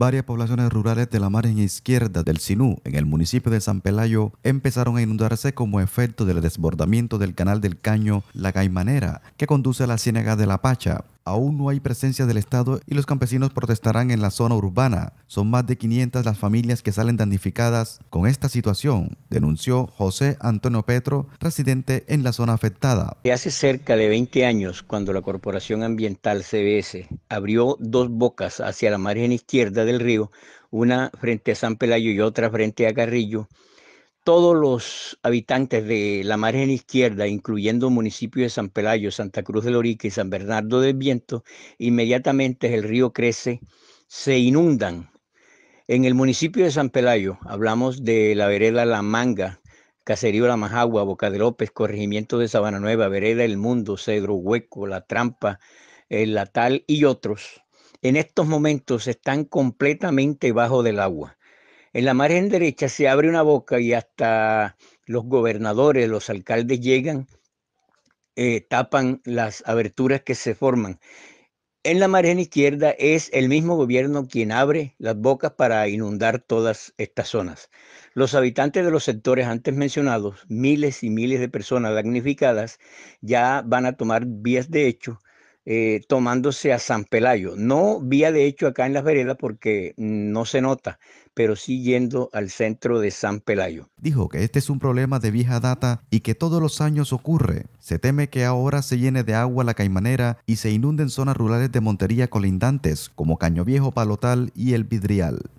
varias poblaciones rurales de la margen izquierda del Sinú, en el municipio de San Pelayo, empezaron a inundarse como efecto del desbordamiento del canal del Caño La Gaimanera que conduce a la ciénaga de La Pacha aún no hay presencia del Estado y los campesinos protestarán en la zona urbana. Son más de 500 las familias que salen damnificadas con esta situación, denunció José Antonio Petro, residente en la zona afectada. Hace cerca de 20 años, cuando la Corporación Ambiental CBS abrió dos bocas hacia la margen izquierda del río, una frente a San Pelayo y otra frente a Carrillo, todos los habitantes de la margen izquierda, incluyendo municipios de San Pelayo, Santa Cruz del Orique y San Bernardo del Viento, inmediatamente el río crece, se inundan. En el municipio de San Pelayo, hablamos de la vereda La Manga, Caserío La Majagua, Boca de López, Corregimiento de Sabana Nueva, Vereda El Mundo, Cedro Hueco, La Trampa, eh, La Tal y otros. En estos momentos están completamente bajo del agua en la margen derecha se abre una boca y hasta los gobernadores, los alcaldes llegan, eh, tapan las aberturas que se forman. En la margen izquierda es el mismo gobierno quien abre las bocas para inundar todas estas zonas. Los habitantes de los sectores antes mencionados, miles y miles de personas damnificadas, ya van a tomar vías de hecho eh, tomándose a San Pelayo. No vía de hecho acá en las veredas porque no se nota, pero sí yendo al centro de San Pelayo. Dijo que este es un problema de vieja data y que todos los años ocurre. Se teme que ahora se llene de agua la caimanera y se inunden zonas rurales de Montería colindantes como Caño Viejo Palotal y El Vidrial.